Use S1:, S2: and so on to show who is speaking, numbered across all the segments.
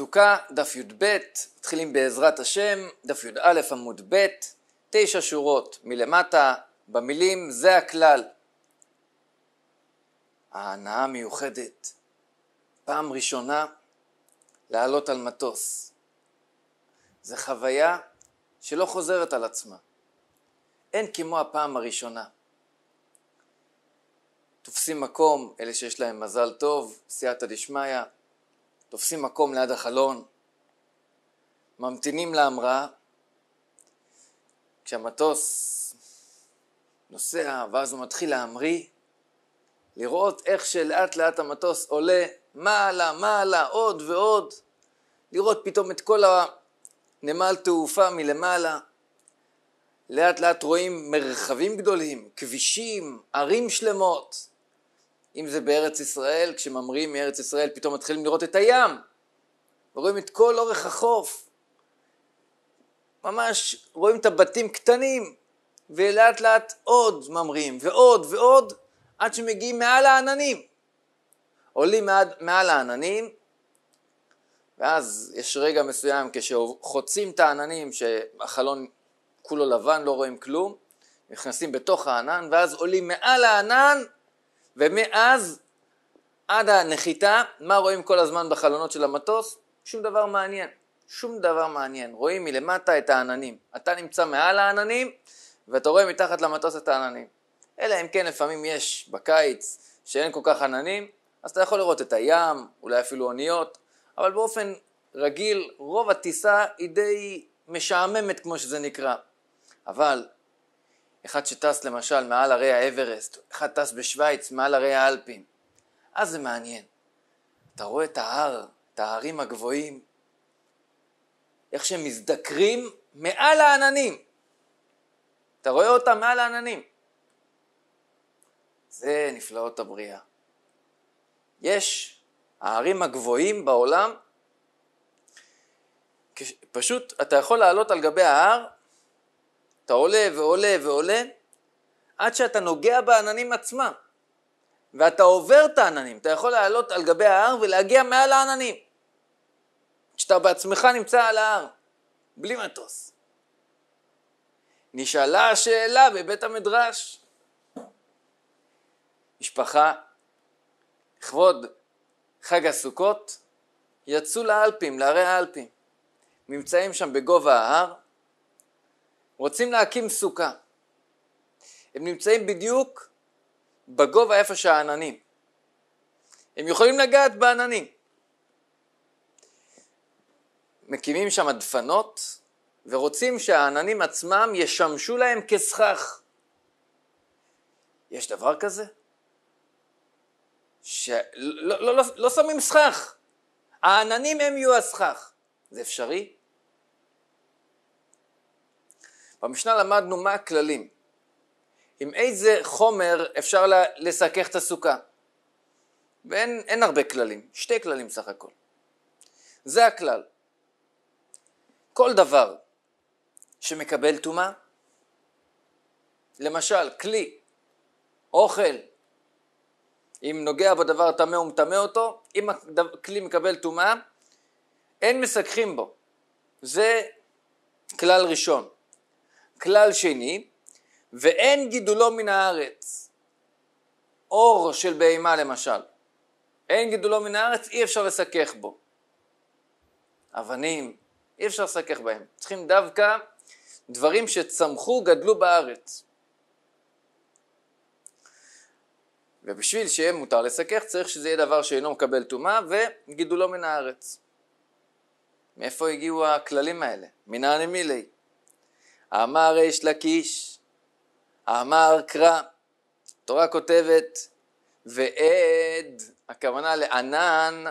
S1: סוכה, דף י"ב, מתחילים בעזרת השם, דף י"א עמוד ב', תשע שורות מלמטה, במילים זה הכלל. ההנאה מיוחדת, פעם ראשונה לעלות על מטוס. זו חוויה שלא חוזרת על עצמה. אין כמו הפעם הראשונה. תופסים מקום, אלה שיש להם מזל טוב, סייעתא דשמיא, תופסים מקום ליד החלון, ממתינים להמראה. כשהמטוס נוסע ואז הוא מתחיל להמריא, לראות איך שלאט לאט המטוס עולה מעלה, מעלה, עוד ועוד, לראות פתאום את כל הנמל תעופה מלמעלה. לאט לאט רואים מרחבים גדולים, כבישים, ערים שלמות. אם זה בארץ ישראל, כשממריאים מארץ ישראל פתאום מתחילים לראות את הים, רואים את כל אורך החוף. ממש רואים את הבתים קטנים, ולאט לאט עוד ממריאים, ועוד ועוד, עד שמגיעים מעל העננים. עולים מעד, מעל העננים, ואז יש רגע מסוים כשחוצים את העננים שהחלון כולו לבן, לא רואים כלום, נכנסים בתוך הענן, ואז עולים מעל הענן ומאז עד הנחיתה, מה רואים כל הזמן בחלונות של המטוס? שום דבר מעניין. שום דבר מעניין. רואים מלמטה את העננים. אתה נמצא מעל העננים, ואתה רואה מתחת למטוס את העננים. אלא אם כן לפעמים יש בקיץ שאין כל כך עננים, אז אתה יכול לראות את הים, אולי אפילו אוניות, אבל באופן רגיל רוב הטיסה היא די משעממת כמו שזה נקרא. אבל אחד שטס למשל מעל הרי האברסט, אחד טס בשוויץ מעל הרי האלפים. אז זה מעניין. אתה רואה את ההר, את ההרים הגבוהים, איך שהם מזדקרים מעל העננים. אתה רואה אותם מעל העננים. זה נפלאות הבריאה. יש הערים הגבוהים בעולם, פשוט אתה יכול לעלות על גבי ההר אתה עולה ועולה ועולה, עד שאתה נוגע בעננים עצמם. ואתה עובר את העננים, אתה יכול לעלות על גבי ההר ולהגיע מעל העננים. כשאתה בעצמך נמצא על ההר, בלי מטוס. נשאלה השאלה בבית המדרש. משפחה, לכבוד חג הסוכות, יצאו לאלפים, להרי האלפים. נמצאים שם בגובה ההר, רוצים להקים סוכה. הם נמצאים בדיוק בגובה איפה שהעננים. הם יכולים לגעת בעננים. מקימים שם דפנות ורוצים שהעננים עצמם ישמשו להם כסכך. יש דבר כזה? שלא לא, לא, לא, שמים סכך. העננים הם יהיו הסכך. זה אפשרי? במשנה למדנו מה הכללים, עם איזה חומר אפשר לסכך את הסוכה. ואין הרבה כללים, שתי כללים סך הכל. זה הכלל. כל דבר שמקבל טומאה, למשל כלי, אוכל, אם נוגע בדבר טמא הוא מטמא אותו, אם הכלי מקבל טומאה, אין מסככים בו. זה כלל ראשון. כלל שני, ואין גידולו מן הארץ. אור של בהמה למשל, אין גידולו מן הארץ, אי אפשר לסכך בו. אבנים, אי אפשר לסכך בהם. צריכים דווקא דברים שצמחו, גדלו בארץ. ובשביל שיהיה מותר לסכך צריך שזה יהיה דבר שאינו מקבל טומאה וגידולו מן הארץ. מאיפה הגיעו הכללים האלה? מנעני מילי. אמר אש לקיש, אמר קרא. התורה כותבת, ועד, הכוונה לענן,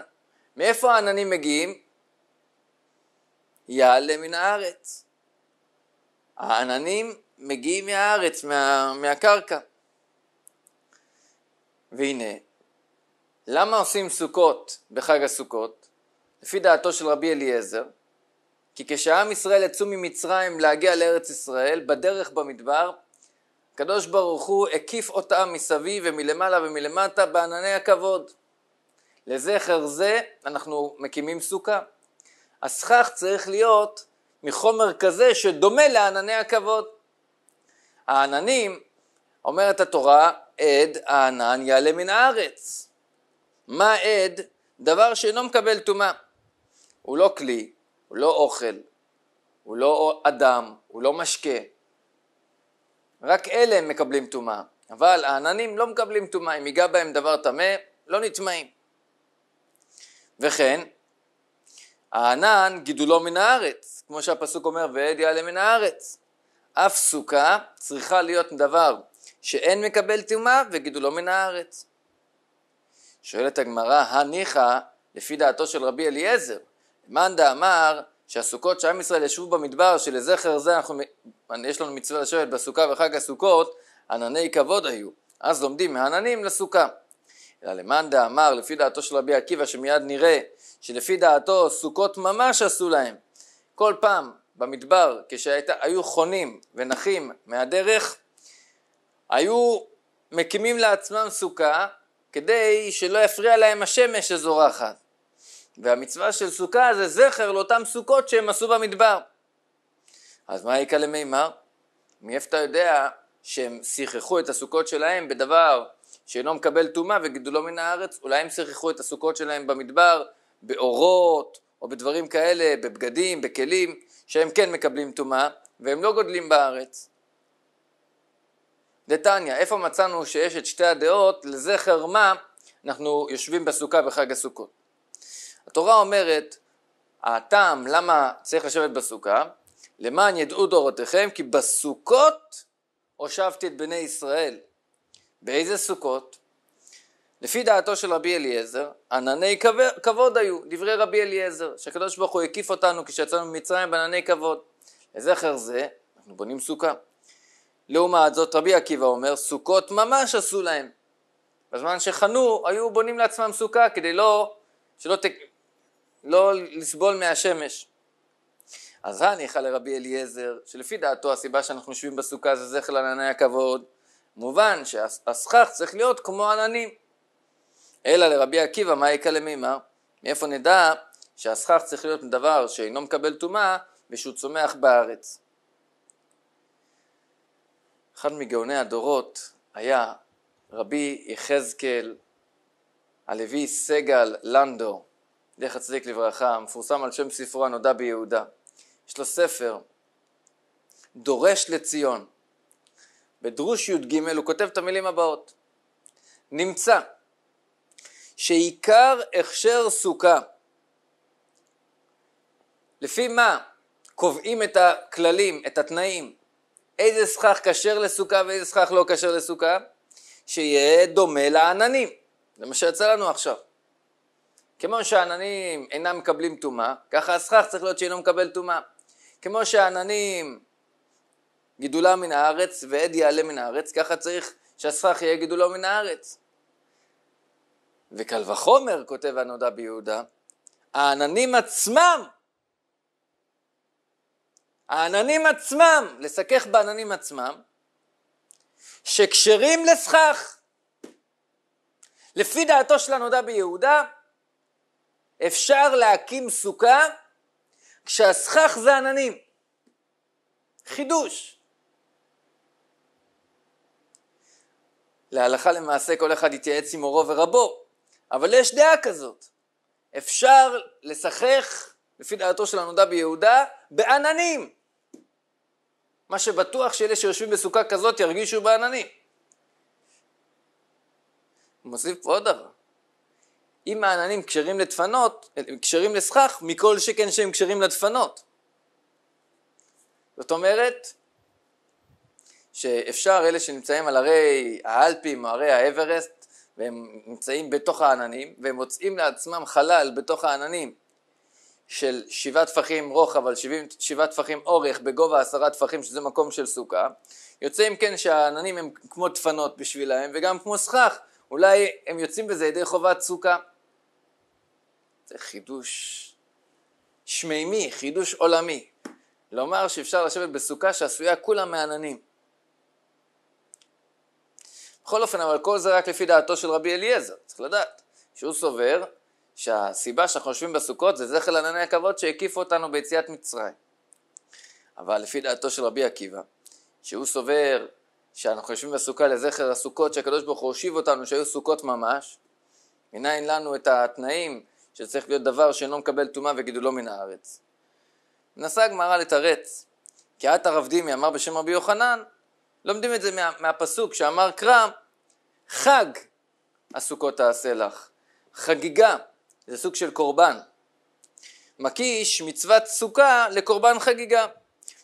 S1: מאיפה העננים מגיעים? יעלה מן הארץ. העננים מגיעים מהארץ, מה, מהקרקע. והנה, למה עושים סוכות בחג הסוכות? לפי דעתו של רבי אליעזר, כי כשעם ישראל יצאו ממצרים להגיע לארץ ישראל, בדרך במדבר, הקדוש ברוך הוא הקיף אותם מסביב ומלמעלה ומלמטה בענני הכבוד. לזכר זה אנחנו מקימים סוכה. הסכך צריך להיות מחומר כזה שדומה לענני הכבוד. העננים, אומרת התורה, עד הענן יעלה מן הארץ. מה עד? דבר שאינו מקבל טומאה. הוא לא כלי, הוא לא אוכל, הוא לא אדם, הוא לא משקה. רק אלה הם מקבלים טומאה, אבל העננים לא מקבלים טומאה, אם ייגע בהם דבר טמא, לא נטמאים. וכן, הענן גידולו מן הארץ, כמו שהפסוק אומר, ועד יעלה מן הארץ. אף סוכה צריכה להיות דבר שאין מקבל טומאה וגידולו מן הארץ. שואלת הגמרא, הניחא, לפי דעתו של רבי אליעזר, מאן דאמר שהסוכות שעם ישראל ישבו במדבר שלזכר זה אנחנו, יש לנו מצווה לשבת בסוכה וחג הסוכות ענני כבוד היו אז לומדים מהעננים לסוכה אלא למאן דאמר לפי דעתו של רבי עקיבא שמיד נראה שלפי דעתו סוכות ממש עשו להם כל פעם במדבר כשהיו חונים ונחים מהדרך היו מקימים לעצמם סוכה כדי שלא יפריע להם השמש שזורחת והמצווה של סוכה זה זכר לאותן סוכות שהם עשו במדבר. אז מה יקרא למימר? מאיפה אתה יודע שהם שיכחו את הסוכות שלהם בדבר שאינו מקבל טומאה וגידולו מן הארץ? אולי הם שיכחו את הסוכות שלהם במדבר באורות או בדברים כאלה, בבגדים, בכלים, שהם כן מקבלים טומאה והם לא גודלים בארץ. דתניא, איפה מצאנו שיש את שתי הדעות לזכר מה אנחנו יושבים בסוכה בחג הסוכות? התורה אומרת, הטעם למה צריך לשבת בסוכה, למען ידעו דורותיכם כי בסוכות הושבתי את בני ישראל. באיזה סוכות? לפי דעתו של רבי אליעזר, ענני כבוד היו, דברי רבי אליעזר, שהקדוש ברוך הוא הקיף אותנו כשיצאנו ממצרים בענני כבוד. לזכר זה, אנחנו בונים סוכה. לעומת זאת, רבי עקיבא אומר, סוכות ממש עשו להם. בזמן שחנו, היו בונים לעצמם סוכה כדי לא, שלא ת, לא לסבול מהשמש. אז הניחא לרבי אליעזר, שלפי דעתו הסיבה שאנחנו יושבים בסוכה זה זכר לענני הכבוד, מובן שהסכך צריך להיות כמו עננים. אלא לרבי עקיבא, מה יקרא למימר? מאיפה נדע שהסכך צריך להיות דבר שאינו מקבל טומאה ושהוא צומח בארץ? אחד מגאוני הדורות היה רבי יחזקאל הלוי סגל לנדו, דרך הצדיק לברכה, המפורסם על שם ספרו הנודע ביהודה. יש לו ספר, דורש לציון. בדרוש י"ג הוא כותב את המילים הבאות: נמצא שעיקר הכשר סוכה לפי מה קובעים את הכללים, את התנאים, איזה סכך כשר לסוכה ואיזה סכך לא כשר לסוכה? שיהיה דומה לעננים, זה מה שיצא לנו עכשיו. כמו שהעננים אינם מקבלים טומאה, ככה הסכך צריך להיות שאינו מקבל טומאה. כמו שהעננים גידולה מן הארץ ועד יעלה מן הארץ, ככה צריך שהסכך יהיה גידולו מן הארץ. וקל וחומר, כותב הנודע ביהודה, העננים עצמם, העננים עצמם, לסכך בעננים עצמם, שכשרים לסכך. לפי דעתו של הנודע ביהודה, אפשר להקים סוכה כשהסכך זה עננים. חידוש. להלכה למעשה כל אחד יתייעץ עם אורו ורבו, אבל יש דעה כזאת. אפשר לשחך, לפי דעתו של הנודע ביהודה, בעננים. מה שבטוח שאלה שיושבים בסוכה כזאת ירגישו בעננים. הוא מוסיף פה עוד דבר. אם העננים כשרים לדפנות, כשרים לסכך, מכל שכן שהם כשרים לדפנות. זאת אומרת, שאפשר, אלה שנמצאים על הרי האלפים או הרי האברסט, והם נמצאים בתוך העננים, והם מוצאים לעצמם חלל בתוך העננים של שבעה טפחים רוחב על שבעה טפחים אורך בגובה עשרה טפחים שזה מקום של סוכה יוצא אם כן שהעננים הם כמו דפנות בשבילם וגם כמו סכך אולי הם יוצאים בזה ידי חובת סוכה זה חידוש שמימי, חידוש עולמי. לומר שאפשר לשבת בסוכה שעשויה כולה מעננים. בכל אופן, אבל כל זה רק לפי דעתו של רבי אליעזר, צריך לדעת, שהוא סובר שהסיבה שאנחנו יושבים בסוכות זה זכר לענני הכבוד שהקיף אותנו ביציאת מצרים. אבל לפי דעתו של רבי עקיבא, שהוא סובר שאנחנו יושבים בסוכה לזכר הסוכות שהקדוש ברוך הוא הושיב אותנו שהיו סוכות ממש, מניין לנו את התנאים שצריך להיות דבר שאינו מקבל טומאה וגידולו לא מן הארץ. מנסה הגמרא לתרץ, כי עת הרב דימי אמר בשם רבי יוחנן, לומדים את זה מה, מהפסוק שאמר קרא, חג הסוכות תעשה לך, חגיגה, זה סוג של קורבן. מקיש מצוות סוכה לקורבן חגיגה.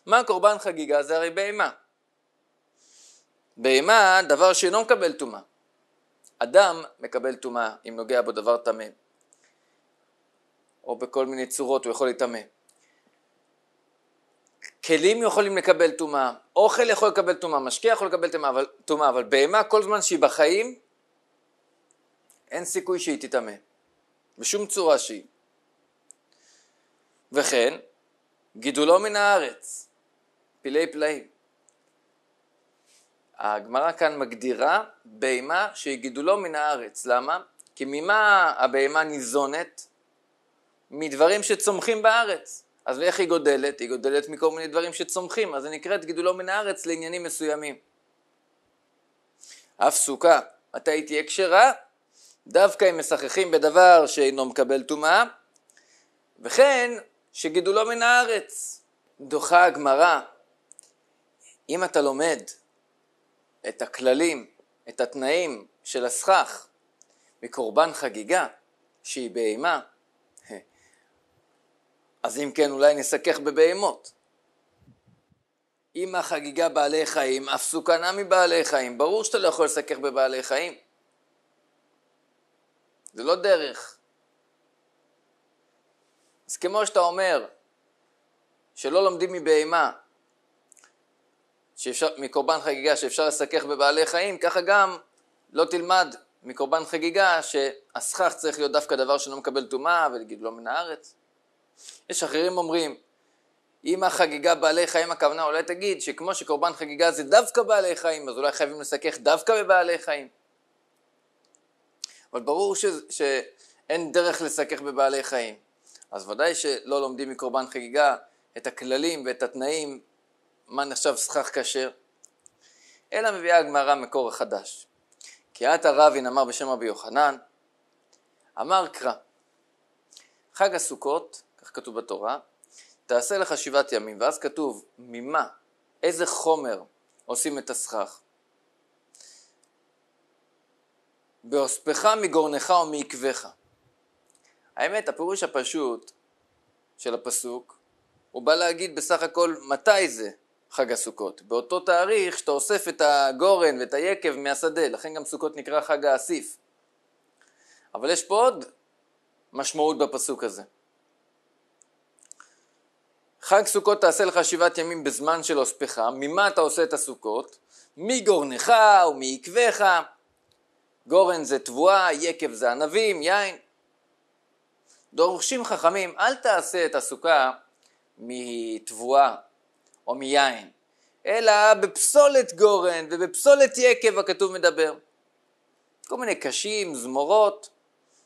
S1: מה קורבן חגיגה? זה הרי בהמה. בהמה, דבר שאינו מקבל טומאה. אדם מקבל טומאה אם נוגע בו דבר טמא. או בכל מיני צורות הוא יכול להיטמא. כלים יכולים לקבל טומאה, אוכל יכול לקבל טומאה, משקיע יכול לקבל טומאה, אבל בהמה כל זמן שהיא בחיים אין סיכוי שהיא תטמא, בשום צורה שהיא. וכן, גידולו מן הארץ, פילי פלאים. הגמרא כאן מגדירה בהמה שהיא גידולו מן הארץ, למה? כי ממה הבהמה ניזונת? מדברים שצומחים בארץ. אז איך היא גודלת? היא גודלת מכל מיני דברים שצומחים, אז זה נקראת גידולו מן הארץ לעניינים מסוימים. אף סוכה, מתי היא תהיה כשרה? דווקא אם משחחים בדבר שאינו מקבל טומאה, וכן שגידולו מן הארץ. דוחה הגמרא, אם אתה לומד את הכללים, את התנאים של הסכך מקורבן חגיגה שהיא בהימה, אז אם כן אולי נסכך בבהמות. אם החגיגה בעלי חיים, אף סוכנה מבעלי חיים. ברור שאתה לא יכול לסכך בבעלי חיים. זה לא דרך. אז כמו שאתה אומר, שלא לומדים מבהמה, מקורבן חגיגה שאפשר לסכך בבעלי חיים, ככה גם לא תלמד מקורבן חגיגה שהסכך צריך להיות דווקא דבר שלא מקבל טומאה ולהגיד לא מן הארץ. יש אחרים אומרים, אם החגיגה בעלי חיים הכוונה, אולי תגיד שכמו שקורבן חגיגה זה דווקא בעלי חיים, אז אולי חייבים לסכך דווקא בבעלי חיים. אבל ברור ש... שאין דרך לסכך בבעלי חיים. אז ודאי שלא לומדים מקורבן חגיגה את הכללים ואת התנאים, מה נחשב סכך כשר. אלא מביאה הגמרא מקור החדש. כי עתה רבין אמר בשם רבי יוחנן, אמר קרא, חג הסוכות כך כתוב בתורה, תעשה לך שבעת ימים, ואז כתוב ממה, איזה חומר עושים את הסכך. בהוספך מגורנך ומעקבך. האמת, הפירוש הפשוט של הפסוק, הוא בא להגיד בסך הכל מתי זה חג הסוכות. באותו תאריך שאתה אוסף את הגורן ואת היקב מהשדה, לכן גם סוכות נקרא חג האסיף. אבל יש פה עוד משמעות בפסוק הזה. חג סוכות תעשה לך שבעת ימים בזמן של אוספך, ממה אתה עושה את הסוכות? מגורנך ומעקבך. גורן זה תבואה, יקב זה ענבים, יין. דורשים חכמים, אל תעשה את הסוכה מתבואה או מיין, אלא בפסולת גורן ובפסולת יקב הכתוב מדבר. כל מיני קשים, זמורות,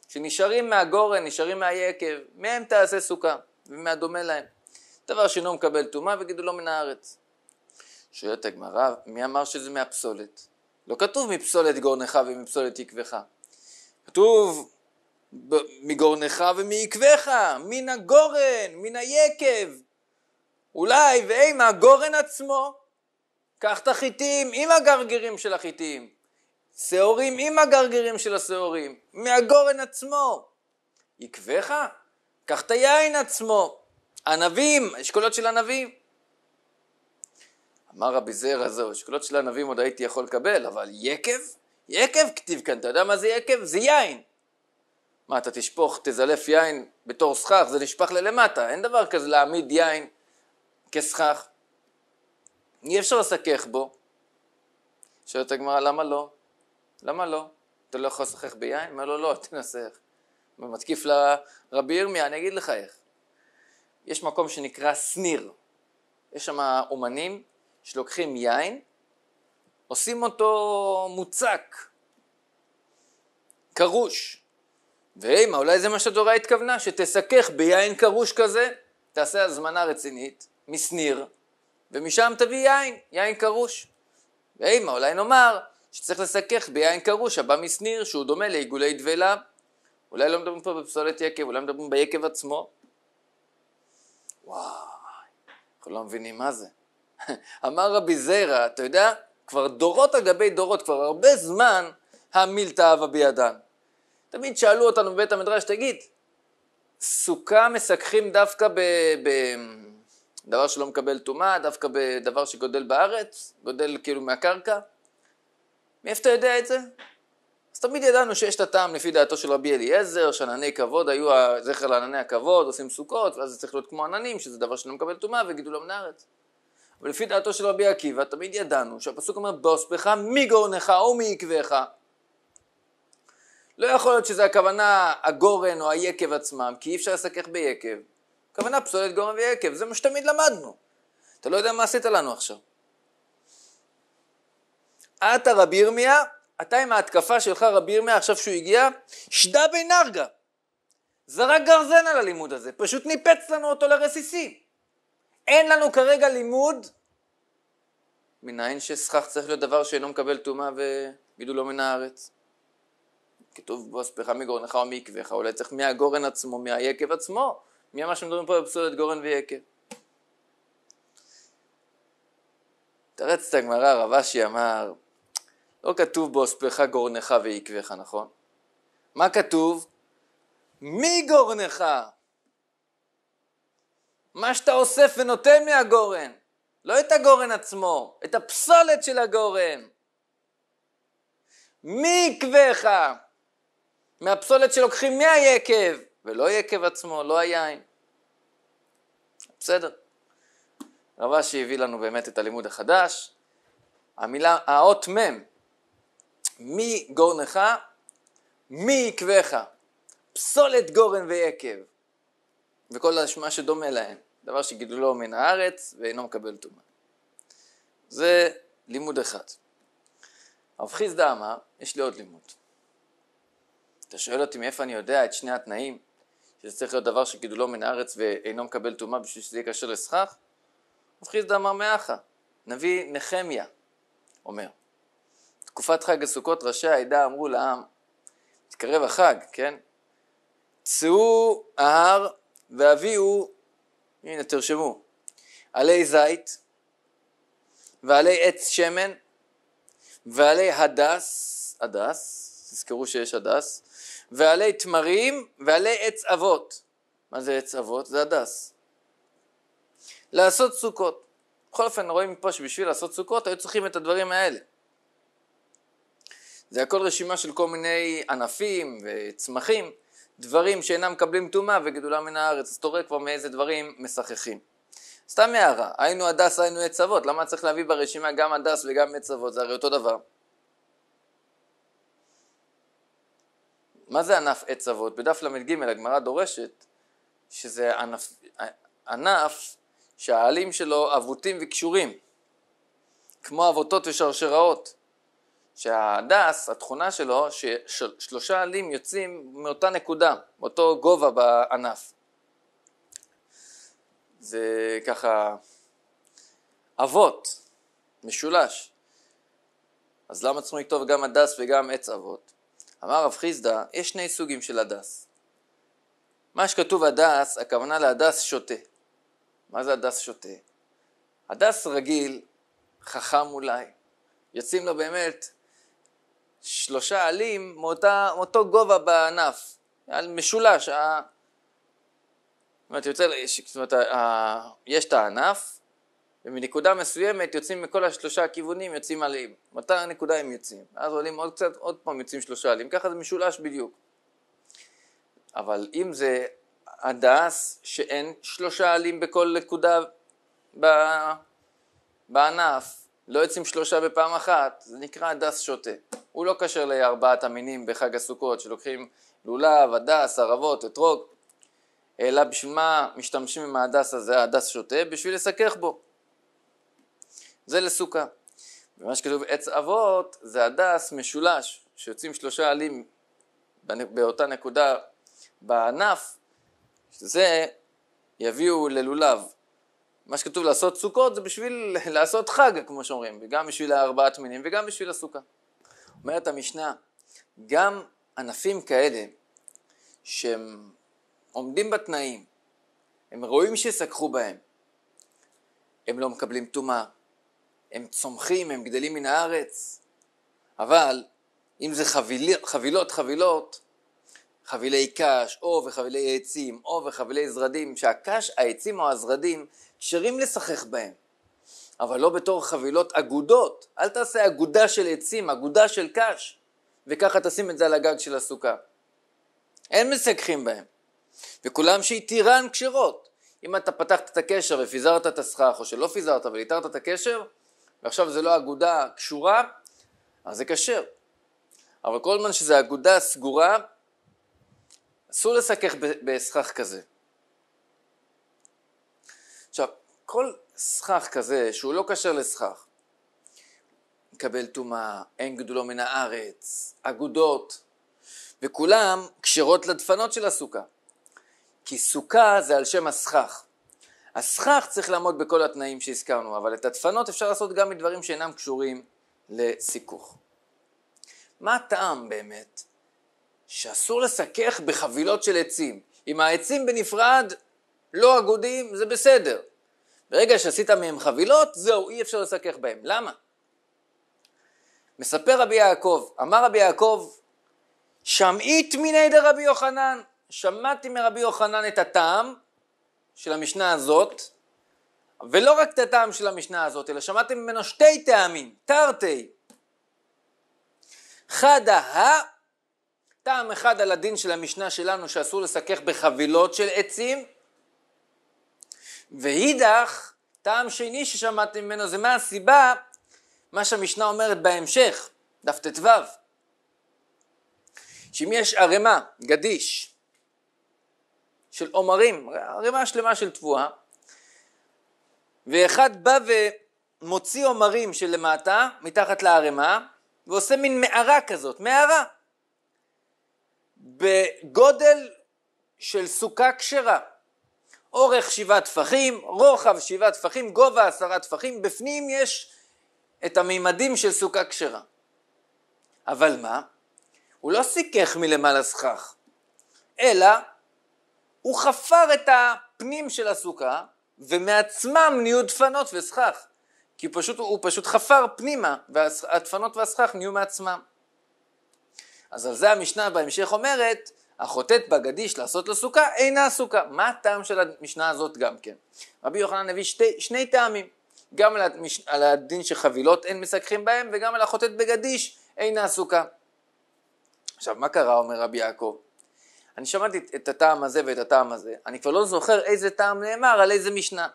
S1: שנשארים מהגורן, נשארים מהיקב, מהם תעשה סוכה, ומהדומה להם. דבר שאינו מקבל טומאה וגידולו לא מן הארץ. שואלת הגמרא, מי אמר שזה מהפסולת? לא כתוב מפסולת גורנך ומפסולת עקבך. כתוב מגורנך ומעקבך, מן הגורן, מן היקב. אולי ואי מהגורן עצמו. קח את החיטים עם הגרגירים של החיטים. שעורים עם הגרגירים של השעורים. מהגורן עצמו. עקבך? קח את היין עצמו. ענבים, אשכולות של ענבים. אמר רבי זרע זהו, אשכולות של ענבים עוד הייתי יכול לקבל, אבל יקב? יקב כתיב כאן, אתה יודע מה זה יקב? זה יין. מה, אתה תשפוך, תזלף יין בתור סכך, זה נשפך ללמטה, אין דבר כזה להעמיד יין כסכך. אי אפשר לסכך בו. שואלת הגמרא, למה לא? למה לא? אתה לא יכול לסכך ביין? אומר לו, לא, תנסח. ומתקיף לרבי ירמיה, אני אגיד לך איך. יש מקום שנקרא סניר, יש שם אומנים שלוקחים יין, עושים אותו מוצק, קרוש. ואימא, אולי זה מה שהתורה התכוונה, שתסכך ביין קרוש כזה, תעשה הזמנה רצינית מסניר, ומשם תביא יין, יין קרוש. ואימא, אולי נאמר שצריך לסכך ביין קרוש הבא מסניר, שהוא דומה לעיגולי דבלה. אולי לא מדברים פה בפסולת יקב, אולי מדברים ביקב עצמו, וואי, אנחנו לא מבינים מה זה. אמר רבי זרע, אתה יודע, כבר דורות על גבי דורות, כבר הרבה זמן, המילתא אבא בידן. תמיד שאלו אותנו בבית המדרש, תגיד, סוכה מסככים דווקא בדבר שלא מקבל טומאה, דווקא בדבר שגודל בארץ, גודל כאילו מהקרקע? מאיפה אתה יודע את זה? אז תמיד ידענו שיש את הטעם לפי דעתו של רבי אליעזר, שענני כבוד היו זכר לענני הכבוד, עושים סוכות, ואז זה צריך להיות כמו עננים, שזה דבר שלא מקבל טומאה וגידול וגידולם הארץ. אבל לפי דעתו של רבי עקיבא, תמיד ידענו שהפסוק אומר באוספך מגורנך ומעקבך. לא יכול להיות שזה הכוונה הגורן או היקב עצמם, כי אי אפשר לסכך ביקב. הכוונה פסולת גורן ויקב, זה מה שתמיד למדנו. אתה לא יודע מה עשית לנו עכשיו. עתה רבי ירמיה אתה עם ההתקפה שלך רבי ירמיה עכשיו שהוא הגיע, שדה בנרגה. זרק גרזן על הלימוד הזה, פשוט ניפץ לנו אותו לרסיסים. אין לנו כרגע לימוד, מנין שסכך צריך להיות דבר שאינו מקבל טומאה וגידולו לא מן הארץ. כתוב בו באספך מגורנך או מעקבך, אולי צריך מהגורן עצמו, מהיקב עצמו, ממה שמדברים פה בפסולת גורן ויקב. תרץ את הגמרא, רב אשי אמר, לא כתוב באוספך גורנך ועקבך, נכון? מה כתוב? מי גורנך? מה שאתה אוסף ונותן מהגורן, לא את הגורן עצמו, את הפסולת של הגורן. מי עקבך? מהפסולת שלוקחים מהיקב, ולא יקב עצמו, לא היין. בסדר. רבה שהביא לנו באמת את הלימוד החדש. המילה, האות מ' מי גורנך? מי יקבך? פסולת גורן ויקב. וכל מה שדומה להם. דבר שגידולו מן הארץ ואינו מקבל טומאה. זה לימוד אחד. הרב חיסדה אמר, יש לי עוד לימוד. אתה שואל אותי מאיפה אני יודע את שני התנאים, שזה צריך להיות דבר שגידולו מן הארץ ואינו מקבל טומאה בשביל שזה יהיה קשר לסכך? הרב חיסדה אמר מאחה, נביא נחמיה אומר, בתקופת חג הסוכות ראשי העדה אמרו לעם, מתקרב החג, כן? צאו ההר והביאו, הנה תרשמו, עלי זית ועלי עץ שמן ועלי הדס, הדס, תזכרו שיש הדס, ועלי תמרים ועלי עץ אבות. מה זה עץ אבות? זה הדס. לעשות סוכות. בכל אופן רואים פה שבשביל לעשות סוכות היו צריכים את הדברים האלה. זה הכל רשימה של כל מיני ענפים וצמחים, דברים שאינם מקבלים טומאה וגידולם מן הארץ, אז אתה רואה כבר מאיזה דברים משחכים. סתם הערה, היינו הדס, היינו עץ אבות, למה צריך להביא ברשימה גם הדס וגם עץ אבות, זה הרי אותו דבר. מה זה ענף עץ אבות? בדף ל"ג הגמרא דורשת שזה ענף, ענף שהעלים שלו אבותים וקשורים, כמו אבותות ושרשראות. שההדס, התכונה שלו, ששלושה עלים יוצאים מאותה נקודה, מאותו גובה בענף. זה ככה אבות, משולש. אז למה צריכים לכתוב גם הדס וגם עץ אבות? אמר רב חיסדא, יש שני סוגים של הדס. מה שכתוב הדס, הכוונה להדס שותה. מה זה הדס שותה? הדס רגיל, חכם אולי. יוצאים לו באמת שלושה עלים מאותה, מאותו גובה בענף, על משולש. ה... זאת אומרת, יוצא, זאת אומרת ה... יש את הענף, ומנקודה מסוימת יוצאים מכל השלושה הכיוונים, יוצאים עלים. מאותה נקודה הם יוצאים. אז עולים עוד קצת, עוד פעם יוצאים שלושה עלים. ככה זה משולש בדיוק. אבל אם זה הדס שאין שלושה עלים בכל נקודה ב... בענף, לא יוצאים שלושה בפעם אחת, זה נקרא הדס שוטה. הוא לא כשר לארבעת המינים בחג הסוכות שלוקחים לולב, הדס, ערבות, אתרוג, אלא בשביל מה משתמשים עם ההדס הזה, ההדס שוטה? בשביל לסכך בו. זה לסוכה. ומה שכתוב עץ אבות זה הדס משולש, שיוצאים שלושה עלים באותה נקודה בענף, שזה יביאו ללולב. מה שכתוב לעשות סוכות זה בשביל לעשות חג, כמו שאומרים, וגם בשביל הארבעת מינים וגם בשביל הסוכה. אומרת המשנה, גם ענפים כאלה שהם עומדים בתנאים, הם רואים שסככו בהם, הם לא מקבלים טומאה, הם צומחים, הם גדלים מן הארץ, אבל אם זה חביל, חבילות חבילות, חבילי קש, או וחבילי עצים, או וחבילי זרדים, שהקש, העצים או הזרדים כשרים לשחק בהם, אבל לא בתור חבילות אגודות. אל תעשה אגודה של עצים, אגודה של קש, וככה תשים את זה על הגג של הסוכה. אין משחקים בהם. וכולם שהתירן כשרות. אם אתה פתחת את הקשר ופיזרת את הסכך, או שלא פיזרת אבל התרת את הקשר, ועכשיו זה לא אגודה קשורה, אז זה כשר. אבל כל זמן שזה אגודה סגורה, אסור לסכך בסכך כזה. כל סכך כזה שהוא לא כשר לסכך, מקבל טומאה, אין גדולו מן הארץ, אגודות, וכולם כשרות לדפנות של הסוכה. כי סוכה זה על שם הסכך. הסכך צריך לעמוד בכל התנאים שהזכרנו, אבל את הדפנות אפשר לעשות גם מדברים שאינם קשורים לסיכוך. מה הטעם באמת שאסור לסכך בחבילות של עצים? אם העצים בנפרד לא אגודים זה בסדר, ברגע שעשית מהם חבילות, זהו, אי אפשר לסכך בהם. למה? מספר רבי יעקב, אמר רבי יעקב, שמעית מיני דרבי יוחנן, שמעתי מרבי יוחנן את הטעם של המשנה הזאת, ולא רק את הטעם של המשנה הזאת, אלא שמעתי ממנו שתי טעמים, תרתי. חדה ה, טעם אחד על הדין של המשנה שלנו שאסור לסכך בחבילות של עצים, ואידך, טעם שני ששמעתם ממנו זה מה הסיבה, מה שהמשנה אומרת בהמשך, דף ט"ו, שאם יש ערימה, גדיש, של עומרים, ערימה שלמה של תבואה, ואחד בא ומוציא עומרים שלמטה, מתחת לערימה, ועושה מין מערה כזאת, מערה, בגודל של סוכה כשרה. אורך שבעה טפחים, רוחב שבעה טפחים, גובה עשרה טפחים, בפנים יש את המימדים של סוכה כשרה. אבל מה? הוא לא סיכך מלמעלה סכך, אלא הוא חפר את הפנים של הסוכה, ומעצמם נהיו דפנות וסכך. כי פשוט, הוא פשוט חפר פנימה, והדפנות והסכך נהיו מעצמם. אז על זה המשנה בהמשך אומרת, החוטאת בגדיש לעשות לו סוכה אינה סוכה. מה הטעם של המשנה הזאת גם כן? רבי יוחנן הביא שתי, שני טעמים, גם על, המש, על הדין שחבילות אין מסככים בהם וגם על החוטאת בגדיש אינה סוכה. עכשיו מה קרה אומר רבי יעקב? אני שמעתי את הטעם הזה ואת הטעם הזה, אני כבר לא זוכר איזה טעם נאמר על איזה משנה.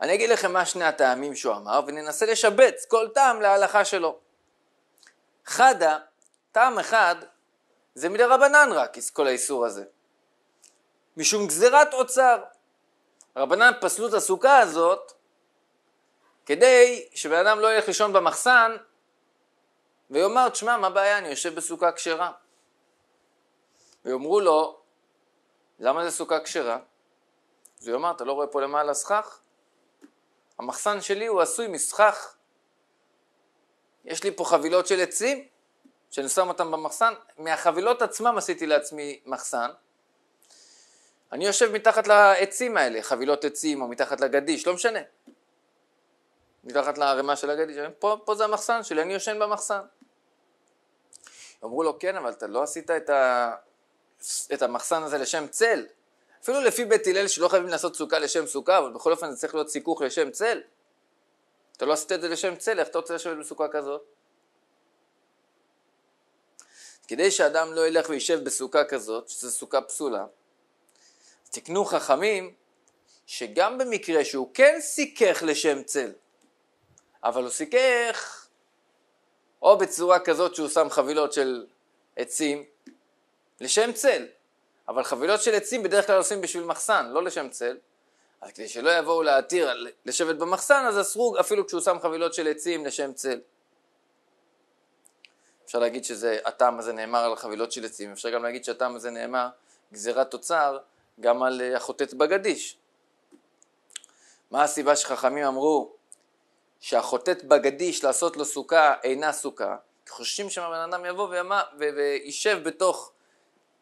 S1: אני אגיד לכם מה שני הטעמים שהוא אמר וננסה לשבץ כל טעם להלכה שלו. חדה, טעם אחד, זה מדי רבנן רק, כל האיסור הזה. משום גזירת אוצר. רבנן פסלו את הסוכה הזאת כדי שבן אדם לא ילך לישון במחסן ויאמר, תשמע, מה הבעיה, אני יושב בסוכה כשרה. ויאמרו לו, למה זה סוכה כשרה? אז הוא יאמר, אתה לא רואה פה למעלה סכך? המחסן שלי הוא עשוי מסכך יש לי פה חבילות של עצים, שאני שם אותם במחסן, מהחבילות עצמם עשיתי לעצמי מחסן. אני יושב מתחת לעצים האלה, חבילות עצים או מתחת לגדיש, לא משנה. מתחת לערימה של הגדיש, פה, פה זה המחסן שלי, אני יושן במחסן. אמרו לו, כן, אבל אתה לא עשית את, ה... את המחסן הזה לשם צל. אפילו לפי בית הלל שלא חייבים לעשות סוכה לשם סוכה, אבל בכל אופן זה צריך להיות סיכוך לשם צל. אתה לא עשית את זה לשם צלח, אתה רוצה לשבת בסוכה כזאת. כדי שאדם לא ילך וישב בסוכה כזאת, שזו סוכה פסולה, תקנו חכמים שגם במקרה שהוא כן סיכך לשם צל, אבל הוא סיכך או בצורה כזאת שהוא שם חבילות של עצים לשם צל, אבל חבילות של עצים בדרך כלל עושים בשביל מחסן, לא לשם צל, אז כדי שלא יבואו להתיר לשבת במחסן, אז אסרו אפילו כשהוא שם חבילות של עצים לשם צל. אפשר להגיד שזה, הטעם הזה נאמר על חבילות של עצים, אפשר גם להגיד שהטעם הזה נאמר גזירת תוצר גם על אה, החוטאת בגדיש. מה הסיבה שחכמים אמרו שהחוטאת בגדיש לעשות לו סוכה אינה סוכה? חוששים שהבן אדם יבוא וישב בתוך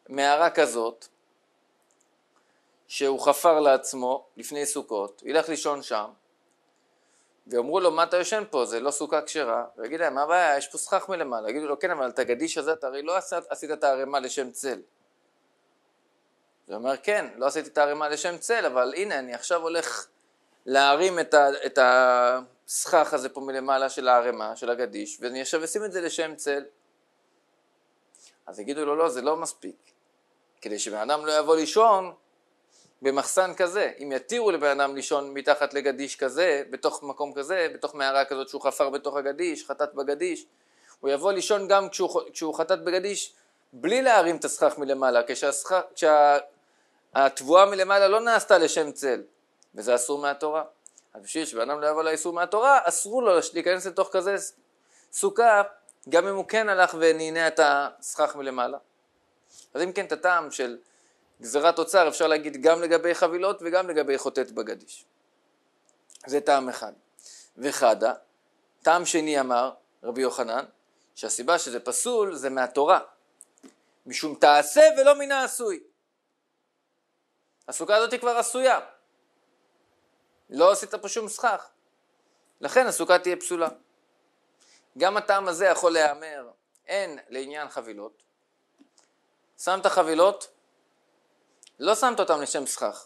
S1: מערה כזאת שהוא חפר לעצמו לפני סוכות, ילך לישון שם, ויאמרו לו מה אתה יושן פה זה לא סוכה כשרה, ויגיד להם מה הבעיה יש פה סכך מלמעלה, יגידו לו כן אבל את הגדיש הזה אתה הרי לא עשית, עשית את הערימה לשם צל. זה אומר כן לא עשיתי את הערימה לשם צל אבל הנה אני עכשיו הולך להרים את, ה, את הסכך הזה פה מלמעלה של הערימה של הגדיש ואני עכשיו אשים את זה לשם צל. אז יגידו לו לא זה לא מספיק כדי שבן אדם לא יבוא לישון במחסן כזה, אם יתירו לבן אדם לישון מתחת לגדיש כזה, בתוך מקום כזה, בתוך מערה כזאת שהוא חפר בתוך הגדיש, חטאת בגדיש, הוא יבוא לישון גם כשהוא, כשהוא חטאת בגדיש בלי להרים את הסכך מלמעלה, כשהתבואה מלמעלה לא נעשתה לשם צל, וזה אסור מהתורה. אז בשביל שבן אדם לא יבוא לאיסור מהתורה, אסרו לו להיכנס לתוך כזה סוכה, גם אם הוא כן הלך ונהנה את הסכך מלמעלה. אז אם כן, את הטעם של גזירת אוצר אפשר להגיד גם לגבי חבילות וגם לגבי חוטאת בגדיש. זה טעם אחד. וחדה, טעם שני אמר רבי יוחנן, שהסיבה שזה פסול זה מהתורה. משום תעשה ולא מן העשוי. הסוכה הזאת היא כבר עשויה. לא עשית פה שום סכך. לכן הסוכה תהיה פסולה. גם הטעם הזה יכול להיאמר, אין לעניין חבילות. שמת חבילות, לא שמת אותם לשם סכך.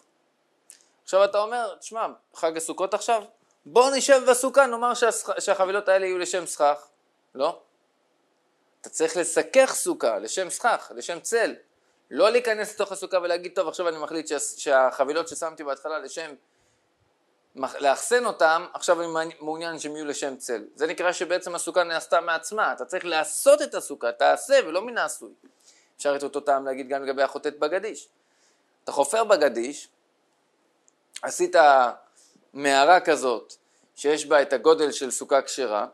S1: עכשיו אתה אומר, תשמע, חג הסוכות עכשיו, בוא נשב בסוכה, נאמר שהסכ... שהחבילות האלה יהיו לשם סכך. לא. אתה צריך לסכך סוכה, לשם סכך, לשם צל. לא להיכנס לתוך הסוכה ולהגיד, טוב, עכשיו אני מחליט שה... שהחבילות ששמתי בהתחלה לשם, לאחסן אותם, עכשיו אני מעוניין שהם יהיו לשם צל. זה נקרא שבעצם הסוכה נעשתה מעצמה, אתה צריך לעשות את הסוכה, תעשה ולא מן העשוי. אפשר את אותו טעם להגיד גם לגבי החוטאת בגדיש. אתה חופר בגדיש, עשית מערה כזאת שיש בה את הגודל של סוכה כשרה,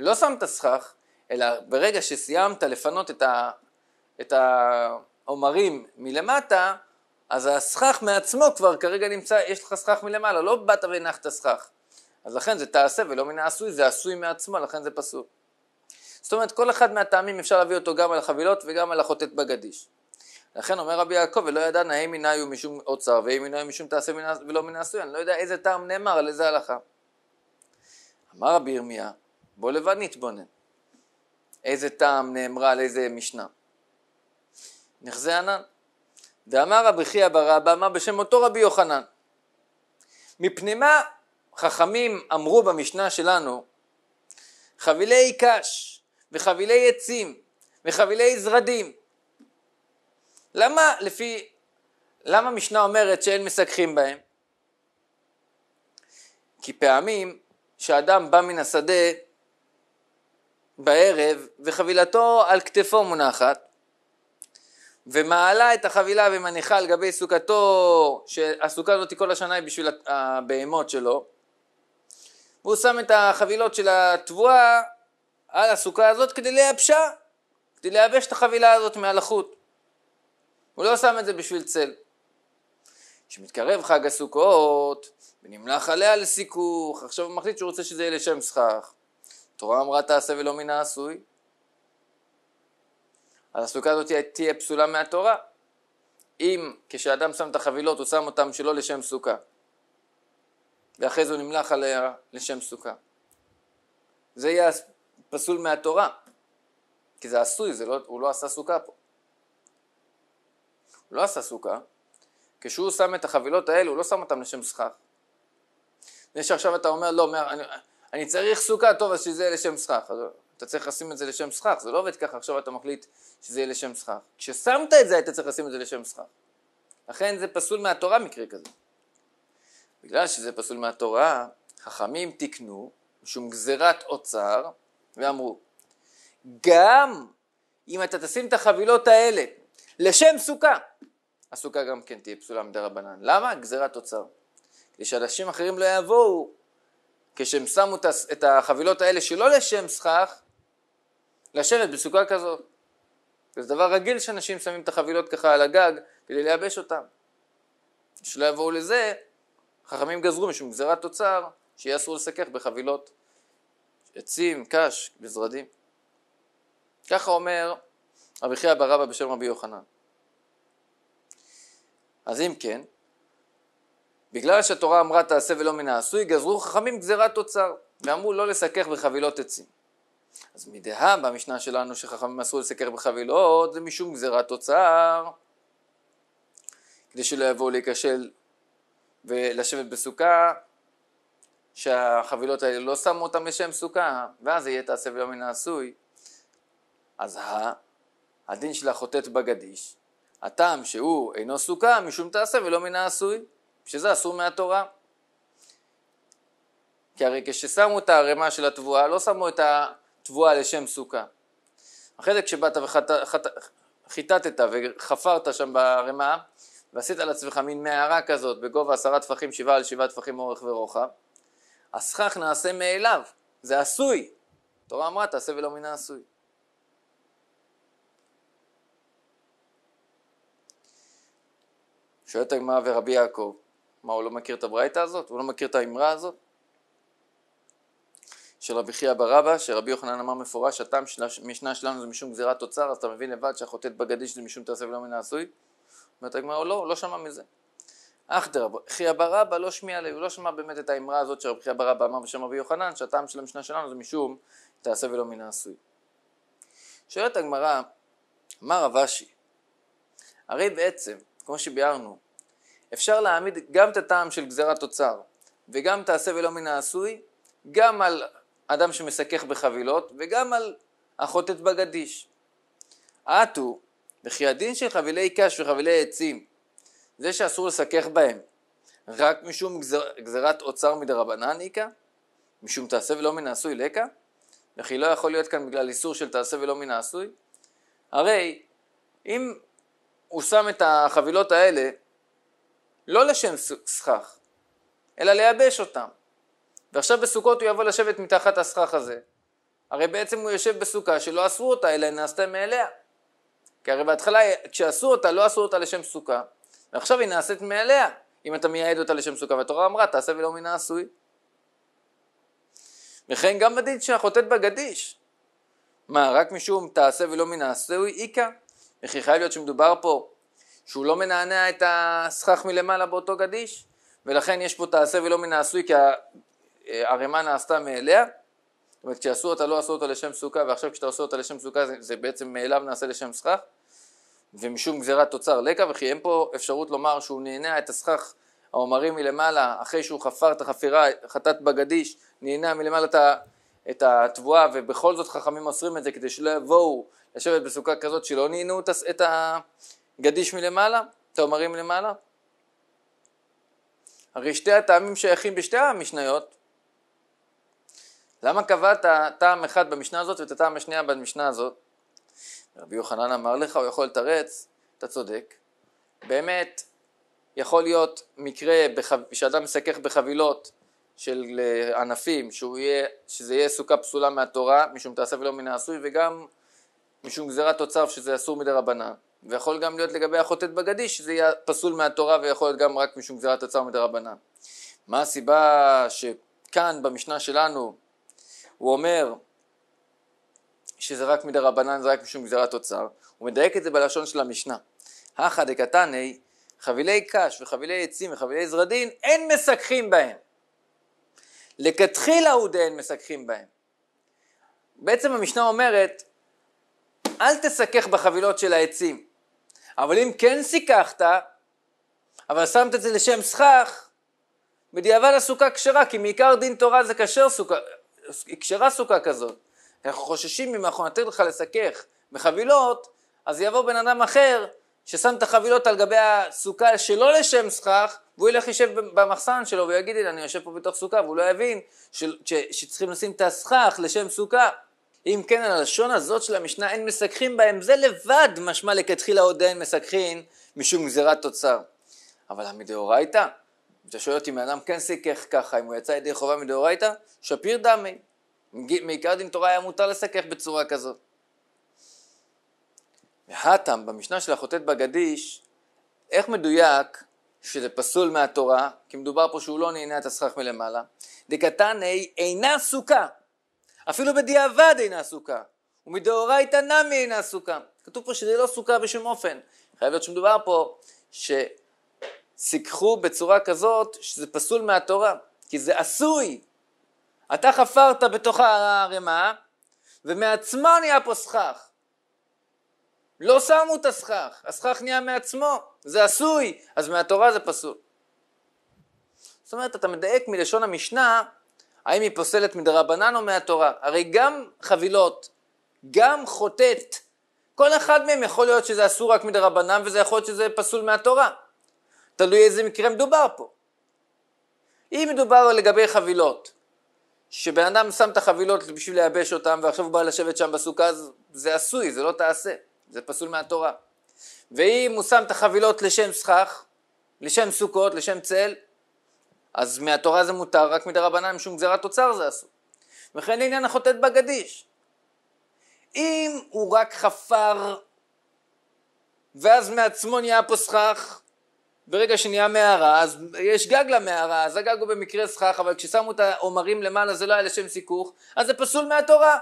S1: לא שמת סכך, אלא ברגע שסיימת לפנות את, ה, את העומרים מלמטה, אז הסכך מעצמו כבר כרגע נמצא, יש לך סכך מלמעלה, לא באת והנחת סכך. אז לכן זה תעשה ולא מן העשוי, זה עשוי מעצמו, לכן זה פסול. זאת אומרת, כל אחד מהטעמים אפשר להביא אותו גם על החבילות וגם על החוטאת בגדיש. לכן אומר רבי יעקב, ולא ידע נאה מנהיו משום אוצר, ואי מנהיו משום תעשה מנה, ולא מן העשוי, אני לא יודע איזה טעם נאמר על איזה הלכה. אמר רבי ירמיה, בוא לבד נתבונן. איזה טעם נאמרה על איזה משנה. נחזה ענן. ואמר רבי חייא בר אבא, אמר בשם אותו רבי יוחנן. מפני מה חכמים אמרו במשנה שלנו, חבילי קש, וחבילי עצים, וחבילי זרדים, למה לפי, למה משנה אומרת שאין מסככים בהם? כי פעמים שאדם בא מן השדה בערב וחבילתו על כתפו מונחת ומעלה את החבילה ומניחה על גבי סוכתו, שהסוכה הזאת כל השנה היא בשביל הבהמות שלו והוא שם את החבילות של התבואה על הסוכה הזאת כדי לייבשה, כדי לייבש את החבילה הזאת מהלחות הוא לא שם את זה בשביל צל. כשמתקרב חג הסוכות ונמלח עליה לסיכוך, עכשיו הוא מחליט שהוא רוצה שזה יהיה לשם סכך. התורה אמרה תעשה ולא מן העשוי. אז הסוכה הזאת תהיה פסולה מהתורה. אם כשאדם שם את החבילות הוא שם אותן שלא לשם סוכה ואחרי זה הוא נמלח עליה לשם סוכה זה יהיה פסול מהתורה כי זה עשוי, זה לא, הוא לא עשה סוכה פה לא עשה סוכה, כשהוא שם את החבילות האלה, הוא לא שם אותן לשם סכך. זה שעכשיו אתה אומר, לא, מה, אני, אני צריך סוכה, טוב, אז שזה יהיה לשם סכך. אתה צריך לשים את זה לשם סכך, זה לא עובד ככה, עכשיו אתה מחליט שזה יהיה לשם סכך. כששמת את זה, היית צריך לשים את זה לשם סכך. לכן זה פסול מהתורה מקרה כזה. בגלל שזה פסול מהתורה, חכמים תיקנו משום גזירת אוצר ואמרו, גם אם אתה תשים את החבילות האלה לשם סוכה. הסוכה גם כן תהיה פסולה מדי רבנן. למה? גזירת אוצר. כדי שאנשים אחרים לא יבואו, כשהם שמו את החבילות האלה שלא לשם סכך, לשבת בסוכה כזאת. זה דבר רגיל שאנשים שמים את החבילות ככה על הגג כדי לייבש אותן. שלא יבואו לזה, חכמים גזרו משום גזירת תוצר שיהיה אסור לסכך בחבילות עצים, קש, בזרדים. ככה אומר רבי חייא בר רבא בשם רבי יוחנן. אז אם כן, בגלל שהתורה אמרה תעשה ולא מן העשוי, גזרו חכמים גזירת אוצר, ואמרו לא לסכך בחבילות עצים. אז מדהה במשנה שלנו שחכמים אסור לסכך בחבילות, זה משום גזירת אוצר, כדי שלא יבואו להיכשל ולשבת בסוכה, שהחבילות האלה לא שמו אותם לשם סוכה, ואז יהיה תעשה ולא מן העשוי. אז הדין של החוטאת בגדיש, הטעם שהוא אינו סוכה משום תעשה ולא מן העשוי, שזה אסור מהתורה. כי הרי כששמו את הערימה של התבואה, לא שמו את התבואה לשם סוכה. אחרי זה כשבאת וחיטטת וחט... וחפרת שם בערימה, ועשית על עצמך מין מערה כזאת בגובה עשרה טפחים, שבעה על שבעה טפחים אורך ורוחב, הסכך נעשה מאליו, זה עשוי. התורה אמרה תעשה ולא מן העשוי. שואל את הגמרא ורבי יעקב, מה הוא לא מכיר את הברייתא הזאת? הוא לא מכיר את האמרה הזאת? של רבי חייא בר אבא, שרבי יוחנן אמר מפורש, הטעם של המשנה שלנו זה משום גזירת תוצר, אז אתה מבין לבד שהחוטאת בגדיש זה משום תעשה ולא מן העשוי? אומרת הגמרא, הוא לא, הוא לא שמע מזה. אך דרבי חייא בר אבא לא שמיע לי, הוא לא שמע באמת את האמרה הזאת של רבי חייא בר אבא אמר בשם רבי יוחנן, שהטעם של המשנה שלנו זה משום תעשה ולא מן העשוי. שואלת הגמרא, מה רב אשי? הרי בעצם, כמו שביארנו, אפשר להעמיד גם את הטעם של גזירת תוצר וגם תעשה ולא מן העשוי, גם על אדם שמסכך בחבילות וגם על החוטאת בגדיש. עטו, וכי הדין של חבילי קש וחבילי עצים, זה שאסור לסכך בהם, רק משום גזר, גזירת אוצר מדרבנן איכא? משום תעשה ולא מן העשוי לקה? וכי לא יכול להיות כאן בגלל איסור של תעשה ולא מן העשוי? הרי אם הוא שם את החבילות האלה לא לשם סכך, אלא לייבש אותם. ועכשיו בסוכות הוא יבוא לשבת מתחת הסכך הזה. הרי בעצם הוא יושב בסוכה שלא אסרו אותה, אלא נעשתה מאליה. כי הרי בהתחלה כשעשו אותה, לא עשו אותה לשם סוכה, ועכשיו היא נעשית מאליה, אם אתה מייעד אותה לשם סוכה. והתורה אמרה, תעשה ולא מן העשוי. וכן גם בדין שהחוטאת בגדיש. מה, רק משום תעשה ולא מן העשוי איכא? וכי חייב להיות שמדובר פה שהוא לא מנענע את הסכך מלמעלה באותו גדיש, ולכן יש פה תעשה ולא מן העשוי כי הערימה נעשתה מאליה. זאת אומרת כשעשו אותה לא עשו אותה לשם סוכה ועכשיו כשאתה עושה אותה לשם סוכה זה, זה בעצם מאליו נעשה לשם סכך ומשום גזירת תוצר לקה וכי אין פה אפשרות לומר שהוא נענע את הסכך העומרים מלמעלה אחרי שהוא חפר את החפירה חטאת בגדיש נענע מלמעלה את, את התבואה ובכל זאת חכמים אוסרים את זה כדי שלא יבואו לשבת בסוכה כזאת שלא נענו את, את, גדיש מלמעלה, תאומרים למעלה. הרי שתי הטעמים שייכים בשתי המשניות. למה קבעת טעם אחד במשנה הזאת ואת הטעם השנייה במשנה הזאת? רבי יוחנן אמר לך, הוא יכול לתרץ, אתה צודק. באמת, יכול להיות מקרה בחב... שאדם מסכך בחבילות של אה, ענפים, יהיה, שזה יהיה סוכה פסולה מהתורה, משום תעשה ולא מן העשוי, וגם משום גזירת תוצר שזה אסור מדי רבנן. ויכול גם להיות לגבי החוטאת בגדי שזה יהיה פסול מהתורה ויכול להיות גם רק משום גזירת הצער מדרבנן. מה הסיבה שכאן במשנה שלנו הוא אומר שזה רק מדרבנן זה רק משום גזירת אוצר, הוא מדייק את זה בלשון של המשנה. האחא דקתני חבילי קש וחבילי עצים וחבילי זרדין אין מסככים בהם. לכתחילה הוא דאין מסככים בהם. בעצם המשנה אומרת אל תסכך בחבילות של העצים אבל אם כן סיככת, אבל שמת את זה לשם סכך, בדיעבד הסוכה כשרה, כי מעיקר דין תורה זה כשר סוכה, היא כשרה סוכה כזאת. אנחנו חוששים אם אנחנו נתן לך לסכך בחבילות, אז יבוא בן אדם אחר ששם את החבילות על גבי הסוכה שלא לשם סכך, והוא ילך יישב במחסן שלו ויגיד לי, אני יושב פה בתוך סוכה, והוא לא יבין ש, ש, שצריכים לשים את הסכך לשם סוכה. אם כן הלשון הזאת של המשנה אין מסככים בהם, זה לבד משמע לכתחילה עוד אין מסככין משום גזירת תוצר. אבל המדאורייתא, אם אתה שואל אותי אם האדם כן סיכך ככה, אם הוא יצא ידי חובה מדאורייתא, שפיר דמי. מעיקר דין תורה היה מותר לסכך בצורה כזאת. והתם במשנה של החוטאת בגדיש, איך מדויק שזה פסול מהתורה, כי מדובר פה שהוא לא נהנה את הסכך מלמעלה, דקתני אינה סוכה, אפילו בדיעבד אינה סוכה, ומדאורייתא נמי אינה סוכה. כתוב פה שזה לא סוכה בשום אופן. חייב להיות שמדובר פה שסיככו בצורה כזאת שזה פסול מהתורה, כי זה עשוי. אתה חפרת בתוך הערימה, ומעצמו נהיה פה סכך. לא שמו את הסכך, הסכך נהיה מעצמו, זה עשוי, אז מהתורה זה פסול. זאת אומרת, אתה מדייק מלשון המשנה האם היא פוסלת מדרבנן או מהתורה? הרי גם חבילות, גם חוטאת, כל אחד מהם יכול להיות שזה אסור רק מדרבנן וזה יכול להיות שזה פסול מהתורה. תלוי איזה מקרה מדובר פה. אם מדובר לגבי חבילות, שבן אדם שם את החבילות בשביל לייבש אותן ועכשיו הוא בא לשבת שם בסוכה, אז זה עשוי, זה לא תעשה, זה פסול מהתורה. ואם הוא שם את החבילות לשם סכך, לשם סוכות, לשם צל, אז מהתורה זה מותר, רק מדרבנן משום גזירת תוצר זה אסור. וכן לעניין החוטאת בגדיש. אם הוא רק חפר ואז מעצמו נהיה פה סכך, ברגע שנהיה מערה, אז יש גג למערה, אז הגג הוא במקרה סכך, אבל כששמו את העומרים למעלה זה לא היה לשם סיכוך, אז זה פסול מהתורה.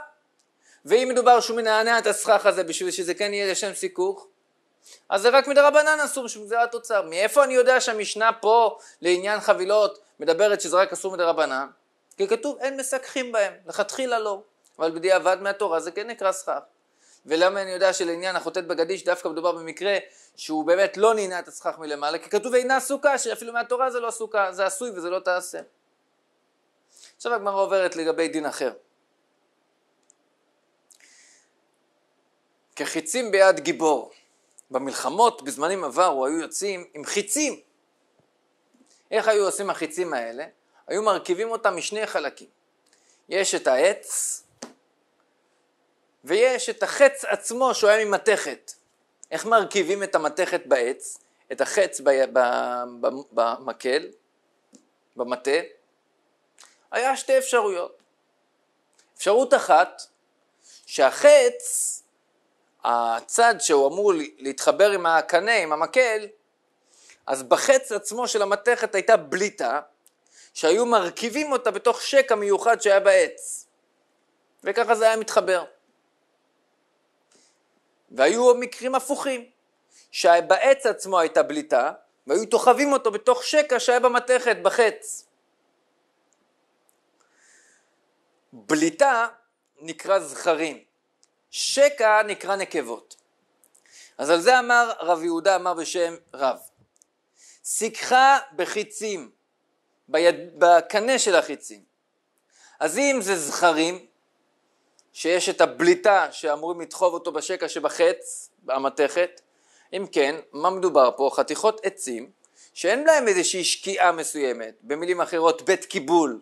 S1: ואם מדובר שהוא מנענע את הסכך הזה בשביל שזה כן יהיה לשם סיכוך, אז זה רק מדרבנן אסור, גזירת התוצר. מאיפה אני יודע שהמשנה פה לעניין חבילות מדברת שזה רק אסור מדרבנן? כי כתוב אין מסככים בהם, לכתחילה לא, אבל בדיעבד מהתורה זה כן נקרא סכך. ולמה אני יודע שלעניין החוטאת בגדיש דווקא מדובר במקרה שהוא באמת לא נהנה את הסכך מלמעלה, כי כתוב אינה סוכה, שאפילו מהתורה זה לא סוכה, זה עשוי וזה לא תעשה. עכשיו הגמרא עוברת לגבי דין אחר. כחיצים ביד גיבור. במלחמות בזמנים עברו היו יוצאים עם חיצים. איך היו עושים החיצים האלה? היו מרכיבים אותם משני חלקים. יש את העץ ויש את החץ עצמו שהוא היה ממתכת. איך מרכיבים את המתכת בעץ, את החץ ב... ב... ב... במקל, במטה? היה שתי אפשרויות. אפשרות אחת, שהחץ הצד שהוא אמור להתחבר עם הקנה, עם המקל, אז בחץ עצמו של המתכת הייתה בליטה, שהיו מרכיבים אותה בתוך שקע מיוחד שהיה בעץ. וככה זה היה מתחבר. והיו מקרים הפוכים, שבעץ עצמו הייתה בליטה, והיו תוכבים אותו בתוך שקע שהיה במתכת, בחץ. בליטה נקרא זכרים. שקע נקרא נקבות. אז על זה אמר רב יהודה אמר בשם רב. סיכך בחיצים, ביד, בקנה של החיצים. אז אם זה זכרים, שיש את הבליטה שאמורים לדחוב אותו בשקע שבחץ, המתכת, אם כן, מה מדובר פה? חתיכות עצים שאין להם איזושהי שקיעה מסוימת, במילים אחרות בית קיבול.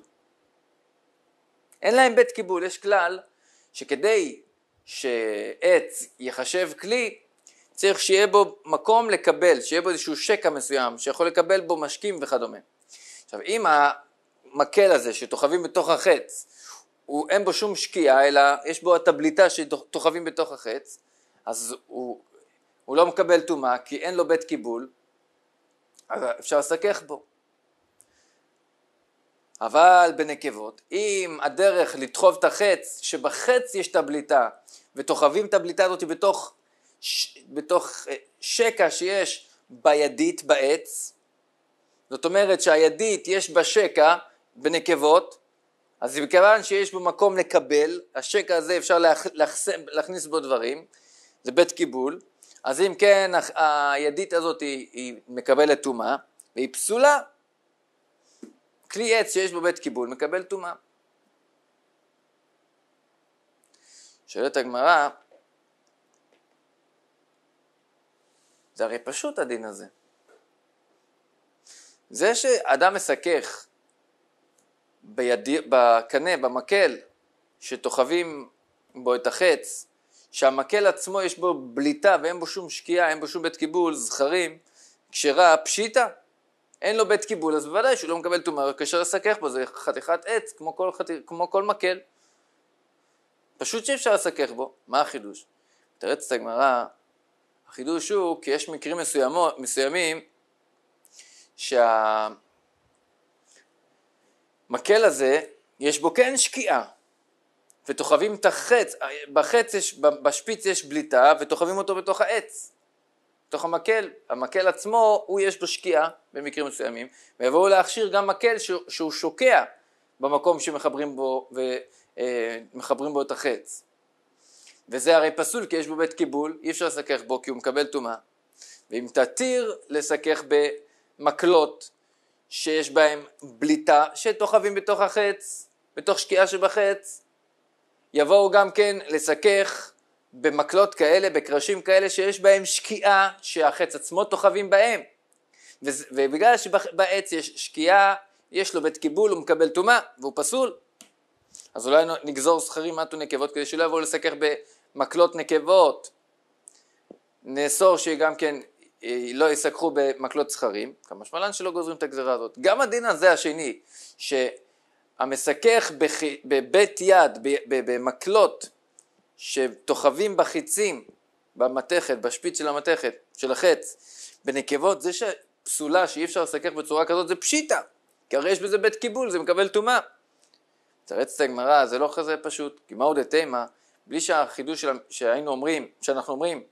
S1: אין להם בית קיבול, יש כלל שכדי שעץ ייחשב כלי, צריך שיהיה בו מקום לקבל, שיהיה בו איזשהו שקע מסוים, שיכול לקבל בו משקים וכדומה. עכשיו אם המקל הזה שתוכבים בתוך החץ, הוא, אין בו שום שקיעה אלא יש בו הטבליטה שתוכבים בתוך החץ, אז הוא, הוא לא מקבל טומאה כי אין לו בית קיבול, אז אפשר לסכך בו. אבל בנקבות, אם הדרך לדחוב את החץ, שבחץ יש את הבליטה, ותוכבים את הבליטה הזאת בתוך, ש, בתוך אה, שקע שיש בידית, בעץ, זאת אומרת שהידית יש בה שקע בנקבות, אז מכיוון שיש בו מקום לקבל, השקע הזה אפשר להכ, להכס, להכניס בו דברים, זה בית קיבול, אז אם כן הידית הזאת היא, היא מקבלת טומאה והיא פסולה כלי עץ שיש בו בית קיבול מקבל טומאה. שואלת הגמרא, זה הרי פשוט הדין הזה. זה שאדם מסכך בידי, בקנה, במקל, שתוכבים בו את החץ, שהמקל עצמו יש בו בליטה ואין בו שום שקיעה, אין בו שום בית קיבול, זכרים, כשרה, פשיטה, אין לו בית קיבול, אז בוודאי שהוא לא מקבל טומאה, רק כאשר לסכך בו, זה חתיכת עץ, כמו כל, חתי, כמו כל מקל. פשוט שאי אפשר לסכך בו, מה החידוש? תרץ את הגמרא, החידוש הוא כי יש מקרים מסוימו, מסוימים שהמקל הזה, יש בו כן שקיעה, ותוכבים את החץ, בחץ יש, בשפיץ יש בליטה, ותוכבים אותו בתוך העץ. בתוך המקל, המקל עצמו הוא יש בו שקיעה במקרים מסוימים ויבואו להכשיר גם מקל ש, שהוא שוקע במקום שמחברים בו ומחברים אה, בו את החץ וזה הרי פסול כי יש בו בית קיבול אי אפשר לסכך בו כי הוא מקבל טומאה ואם תתיר לסכך במקלות שיש בהם בליטה שתוכבים בתוך החץ בתוך שקיעה שבחץ יבואו גם כן לסכך במקלות כאלה, בקרשים כאלה שיש בהם שקיעה שהחץ עצמו תוכבים בהם ובגלל שבעץ יש שקיעה, יש לו בית קיבול, הוא מקבל טומאה והוא פסול אז אולי נגזור זכרים מטו נקבות כדי שלא יבואו לסכך במקלות נקבות נאסור שגם כן אה, לא יסככו במקלות זכרים, כמה שמלן שלא גוזרים את הגזרה הזאת. גם הדין הזה השני, שהמסכך בבית יד, במקלות שתוכבים בחיצים, במתכת, בשפיץ של המתכת, של החץ, בנקבות, זה שפסולה שאי אפשר לסכך בצורה כזאת זה פשיטה, כי הרי יש בזה בית קיבול, זה מקבל טומאה. תרץ את הגמרא, זה לא כזה פשוט, כי מהו דתימה, בלי שהחידוש של, שהיינו אומרים, שאנחנו אומרים,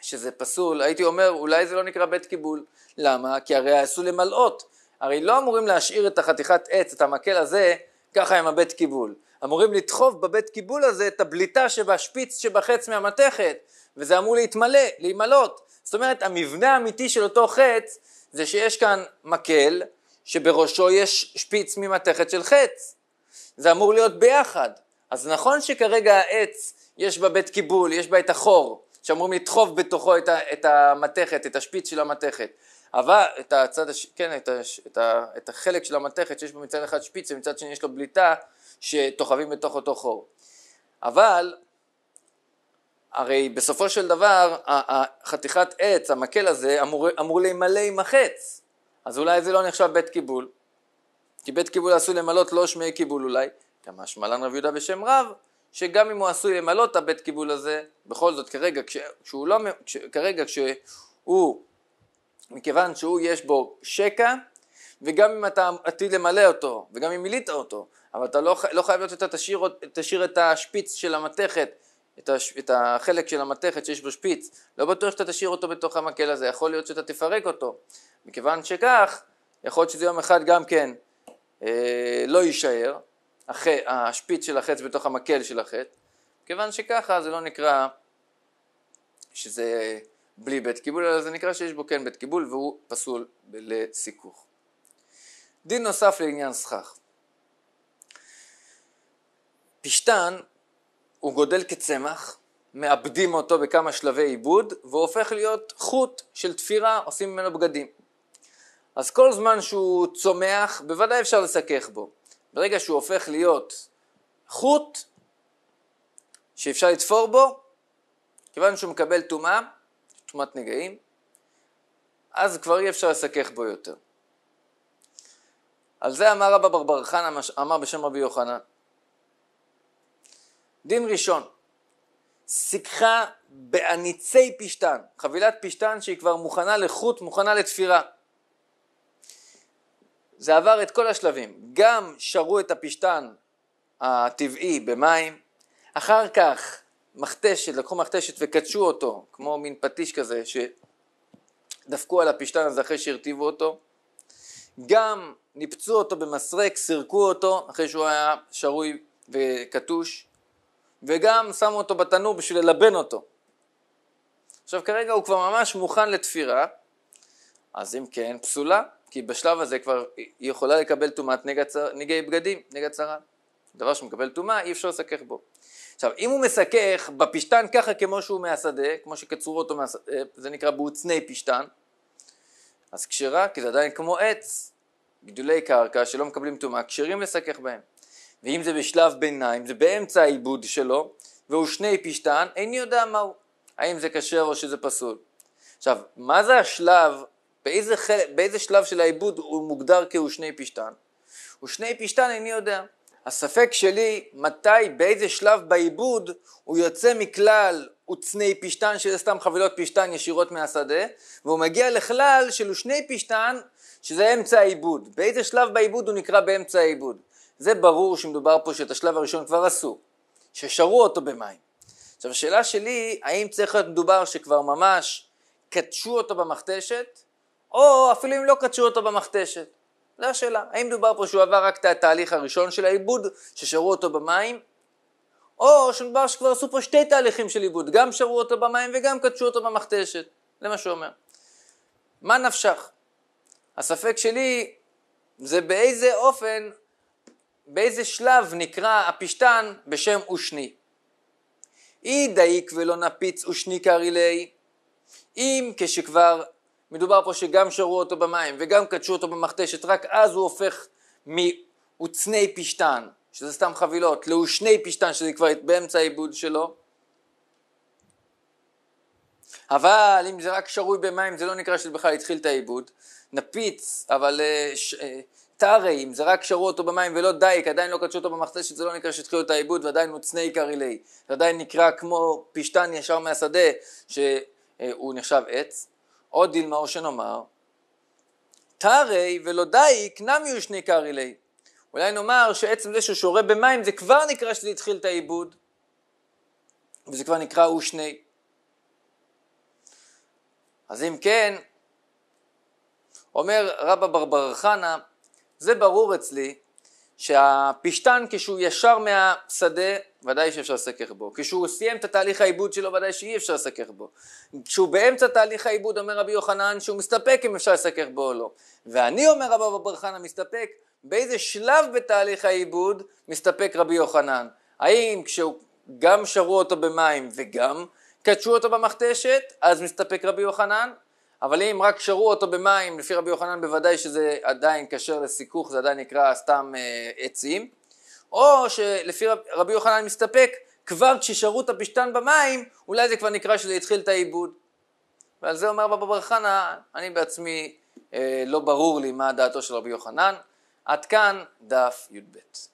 S1: שזה פסול, הייתי אומר אולי זה לא נקרא בית קיבול, למה? כי הרי עשו למלאות, הרי לא אמורים להשאיר את החתיכת עץ, את המקל הזה, ככה עם הבית קיבול. אמורים לדחוף בבית קיבול הזה את הבליטה שבשפיץ שבחץ מהמתכת, וזה אמור להתמלא, להימלות. זאת אומרת, המבנה האמיתי של אותו חץ זה שיש כאן מקל שבראשו יש שפיץ ממתכת של חץ. זה אמור להיות ביחד. אז נכון שכרגע העץ יש בה בית קיבול, יש בה את החור, שאמורים לדחוף בתוכו את, ה, את המתכת, את השפיץ של המתכת. אבל את הצד, הש... כן, את, הש... את, ה... את החלק של המתכת שיש בו מצד אחד שפיץ ומצד שני יש לו בליטה שתוכבים בתוך אותו חור. אבל הרי בסופו של דבר החתיכת עץ, המקל הזה, אמור, אמור להימלא עם החץ. אז אולי זה לא נחשב בית קיבול. כי בית קיבול עשוי למלות לא שמי קיבול אולי, גם השמלן רב יהודה בשם רב, שגם אם הוא עשוי למלות את הבית קיבול הזה, בכל זאת כרגע כשהוא לא, כרגע כשהוא, מכיוון שהוא יש בו שקע, וגם אם אתה עתיד למלא אותו, וגם אם מילאת אותו, אבל אתה לא, לא חייב להיות שאתה תשאיר, תשאיר את השפיץ של המתכת, את, הש, את החלק של המתכת שיש בו שפיץ, לא בטוח שאתה תשאיר אותו בתוך המקל הזה, יכול להיות שאתה תפרק אותו. מכיוון שכך, יכול להיות שזה יום אחד גם כן אה, לא יישאר, אחרי השפיץ של החץ בתוך המקל של החץ, מכיוון שככה זה לא נקרא שזה בלי בית קיבול, אלא זה נקרא שיש בו כן בית קיבול והוא פסול לסיכוך. דין נוסף לעניין סכך פשטן הוא גודל כצמח, מאבדים אותו בכמה שלבי עיבוד והוא הופך להיות חוט של תפירה, עושים ממנו בגדים. אז כל זמן שהוא צומח, בוודאי אפשר לסכך בו. ברגע שהוא הופך להיות חוט שאפשר לתפור בו, כיוון שהוא מקבל טומאה, טומאת נגעים, אז כבר אי אפשר לסכך בו יותר. על זה אמר רבא ברברכן, אמר בשם רבי יוחנן, דין ראשון, סיככה באניצי פשתן, חבילת פשתן שהיא כבר מוכנה לחוט, מוכנה לתפירה. זה עבר את כל השלבים, גם שרו את הפשתן הטבעי במים, אחר כך מכתשת, לקחו מכתשת וקדשו אותו, כמו מין פטיש כזה, שדפקו על הפשתן הזה אחרי שהרטיבו אותו, גם ניפצו אותו במסרק, סירקו אותו אחרי שהוא היה שרוי וקטוש, וגם שמו אותו בתנור בשביל ללבן אותו. עכשיו כרגע הוא כבר ממש מוכן לתפירה, אז אם כן, פסולה, כי בשלב הזה כבר היא יכולה לקבל טומאת נגע צר... נגעי בגדים, נגע צרה. דבר שמקבל טומאה אי אפשר לסכך בו. עכשיו אם הוא מסכך בפשתן ככה כמו שהוא מהשדה, כמו שקצרו אותו מהשדה, אה, זה נקרא בעוצני פשתן, אז כשרה, כי זה עדיין כמו עץ, גדולי קרקע שלא מקבלים טומאה, כשרים לסכך בהם. ואם זה בשלב ביניים, זה באמצע העיבוד שלו, והוא שני פשטן, איני יודע מה הוא, האם זה כשר או שזה פסול. עכשיו, מה זה השלב, באיזה, חל... באיזה שלב של העיבוד הוא מוגדר כהוא שני פשטן? הוא שני פשטן, איני יודע. הספק שלי, מתי, באיזה שלב בעיבוד הוא יוצא מכלל וצני פשטן, שזה סתם חבילות פשטן ישירות מהשדה, והוא מגיע לכלל של שני פשטן, שזה אמצע העיבוד. באיזה שלב בעיבוד הוא נקרא באמצע העיבוד? זה ברור שמדובר פה שאת השלב הראשון כבר עשו, ששרו אותו במים. עכשיו השאלה שלי, האם צריך להיות מדובר שכבר ממש קדשו אותו במכתשת, או אפילו אם לא קדשו אותו במכתשת. זו השאלה, האם מדובר פה שהוא עבר רק את התהליך הראשון של העיבוד, ששרו אותו במים, או שמדובר שכבר עשו פה שתי תהליכים של עיבוד, גם שרו אותו במים וגם קדשו אותו במכתשת, זה מה שהוא אומר. מה נפשך? הספק שלי זה באיזה אופן באיזה שלב נקרא הפשתן בשם אושני. אי דייק ולא נפיץ אושני קרילי, אם כשכבר מדובר פה שגם שרו אותו במים וגם קדשו אותו במכתשת, רק אז הוא הופך מעוצני פשתן, שזה סתם חבילות, לאושני פשתן, שזה כבר באמצע העיבוד שלו. אבל אם זה רק שרוי במים זה לא נקרא שזה בכלל התחיל את העיבוד. נפיץ, אבל אה, ש, אה, תרי, אם זה רק שרו אותו במים ולא דייק, עדיין לא קדשו אותו במחצשת, זה לא נקרא שהתחילו את העיבוד, ועדיין הוא צני קרילי. זה עדיין נקרא כמו פשטן ישר מהשדה, שהוא נחשב עץ. עוד דילמה או שנאמר, תרי ולא דייק, נמי נמיו שני קרילי. אולי נאמר שעצם זה שהוא שורה במים, זה כבר נקרא שזה התחיל את העיבוד, וזה כבר נקרא הוא שני. אז אם כן, אומר רבא ברבר חנה, זה ברור אצלי שהפשתן כשהוא ישר מהשדה ודאי שאפשר לסכך בו, כשהוא סיים את התהליך העיבוד שלו ודאי שאי אפשר לסכך בו, כשהוא באמצע תהליך העיבוד אומר רבי יוחנן שהוא מסתפק אם אפשר לסכך בו או לא, ואני אומר רבי בר חנה מסתפק באיזה שלב בתהליך העיבוד מסתפק רבי יוחנן, האם כשהוא גם שרו אותו במים וגם קדשו אותו במכתשת אז מסתפק רבי יוחנן אבל אם רק שרו אותו במים, לפי רבי יוחנן בוודאי שזה עדיין כשר לסיכוך, זה עדיין נקרא סתם אה, עצים, או שלפי רב, רבי יוחנן מסתפק, כבר כששרו את הפשתן במים, אולי זה כבר נקרא שזה התחיל את העיבוד. ועל זה אומר בבא בר חנה, אני בעצמי אה, לא ברור לי מה דעתו של רבי יוחנן. עד כאן דף י"ב.